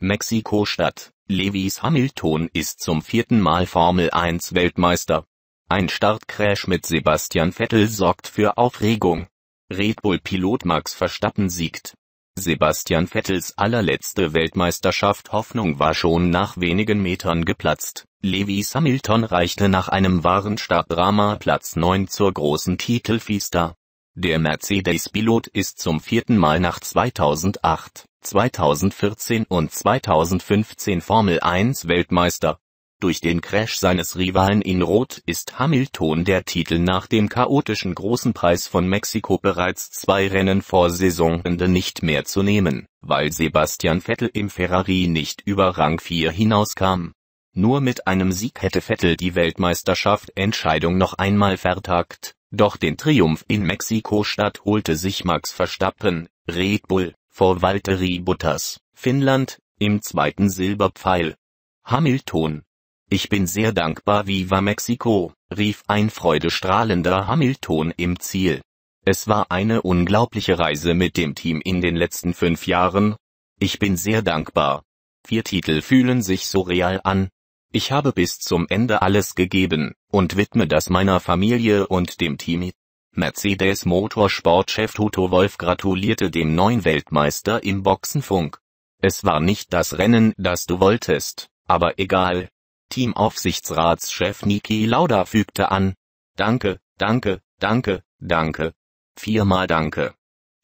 Mexiko-Stadt. Lewis Hamilton ist zum vierten Mal Formel 1 Weltmeister. Ein Startcrash mit Sebastian Vettel sorgt für Aufregung. Red Bull-Pilot Max Verstappen siegt. Sebastian Vettels allerletzte Weltmeisterschaft Hoffnung war schon nach wenigen Metern geplatzt. Lewis Hamilton reichte nach einem wahren Startdrama Platz 9 zur großen Titelfiesta. Der Mercedes-Pilot ist zum vierten Mal nach 2008, 2014 und 2015 Formel 1 Weltmeister. Durch den Crash seines Rivalen in Rot ist Hamilton der Titel nach dem chaotischen Großen Preis von Mexiko bereits zwei Rennen vor Saisonende nicht mehr zu nehmen, weil Sebastian Vettel im Ferrari nicht über Rang 4 hinauskam. Nur mit einem Sieg hätte Vettel die Weltmeisterschaftsentscheidung noch einmal vertagt, doch den Triumph in Mexiko-Stadt holte sich Max Verstappen, Red Bull, vor Valtteri Bottas, Finnland, im zweiten Silberpfeil. Hamilton. Ich bin sehr dankbar Viva Mexiko, rief ein freudestrahlender Hamilton im Ziel. Es war eine unglaubliche Reise mit dem Team in den letzten fünf Jahren. Ich bin sehr dankbar. Vier Titel fühlen sich so real an, ich habe bis zum Ende alles gegeben und widme das meiner Familie und dem Team. Mercedes Motorsportchef Toto Wolf gratulierte dem neuen Weltmeister im Boxenfunk. Es war nicht das Rennen, das du wolltest, aber egal. Teamaufsichtsratschef Niki Lauda fügte an. Danke, danke, danke, danke. Viermal danke.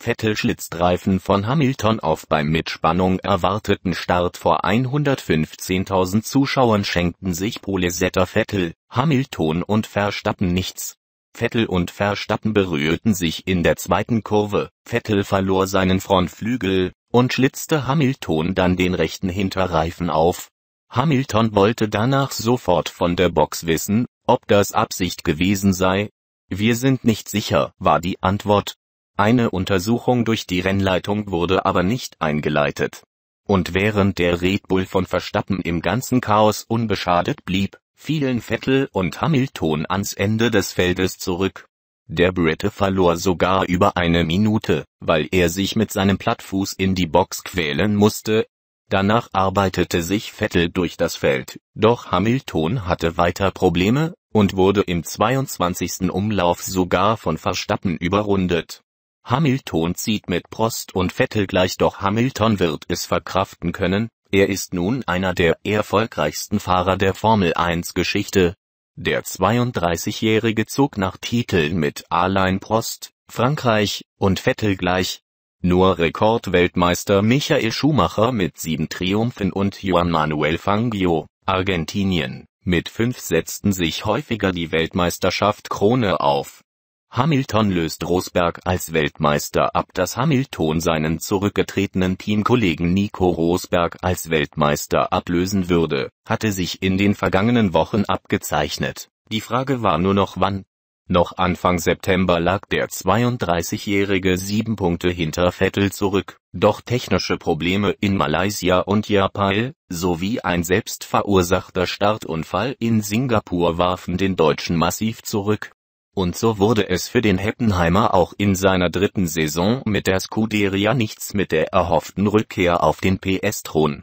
Vettel-Schlitzstreifen von Hamilton auf beim mit Spannung erwarteten Start vor 115.000 Zuschauern schenkten sich Polesetter Vettel, Hamilton und Verstappen nichts. Vettel und Verstappen berührten sich in der zweiten Kurve, Vettel verlor seinen Frontflügel und schlitzte Hamilton dann den rechten Hinterreifen auf. Hamilton wollte danach sofort von der Box wissen, ob das Absicht gewesen sei. Wir sind nicht sicher, war die Antwort, eine Untersuchung durch die Rennleitung wurde aber nicht eingeleitet. Und während der Red Bull von Verstappen im ganzen Chaos unbeschadet blieb, fielen Vettel und Hamilton ans Ende des Feldes zurück. Der Brite verlor sogar über eine Minute, weil er sich mit seinem Plattfuß in die Box quälen musste. Danach arbeitete sich Vettel durch das Feld, doch Hamilton hatte weiter Probleme und wurde im 22. Umlauf sogar von Verstappen überrundet. Hamilton zieht mit Prost und Vettel gleich, doch Hamilton wird es verkraften können, er ist nun einer der erfolgreichsten Fahrer der Formel 1 Geschichte. Der 32-Jährige zog nach Titeln mit Alain Prost, Frankreich und Vettel gleich. Nur Rekordweltmeister Michael Schumacher mit sieben Triumphen und Juan Manuel Fangio, Argentinien, mit fünf setzten sich häufiger die Weltmeisterschaft Krone auf. Hamilton löst Rosberg als Weltmeister ab, dass Hamilton seinen zurückgetretenen Teamkollegen Nico Rosberg als Weltmeister ablösen würde, hatte sich in den vergangenen Wochen abgezeichnet. Die Frage war nur noch wann. Noch Anfang September lag der 32-jährige sieben Punkte hinter Vettel zurück, doch technische Probleme in Malaysia und Japan sowie ein selbst verursachter Startunfall in Singapur warfen den Deutschen massiv zurück. Und so wurde es für den Heppenheimer auch in seiner dritten Saison mit der Scuderia nichts mit der erhofften Rückkehr auf den PS-Thron.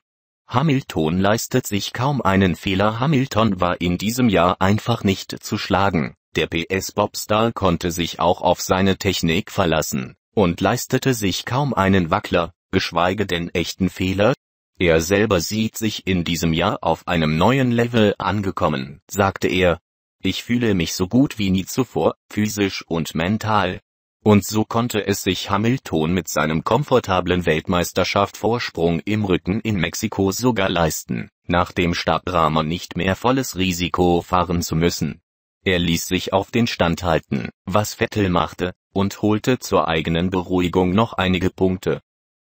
Hamilton leistet sich kaum einen Fehler. Hamilton war in diesem Jahr einfach nicht zu schlagen. Der PS-Bobstar konnte sich auch auf seine Technik verlassen und leistete sich kaum einen Wackler, geschweige denn echten Fehler. Er selber sieht sich in diesem Jahr auf einem neuen Level angekommen, sagte er, ich fühle mich so gut wie nie zuvor, physisch und mental. Und so konnte es sich Hamilton mit seinem komfortablen Weltmeisterschaft-Vorsprung im Rücken in Mexiko sogar leisten, nach dem Startrahmen nicht mehr volles Risiko fahren zu müssen. Er ließ sich auf den Stand halten, was Vettel machte, und holte zur eigenen Beruhigung noch einige Punkte.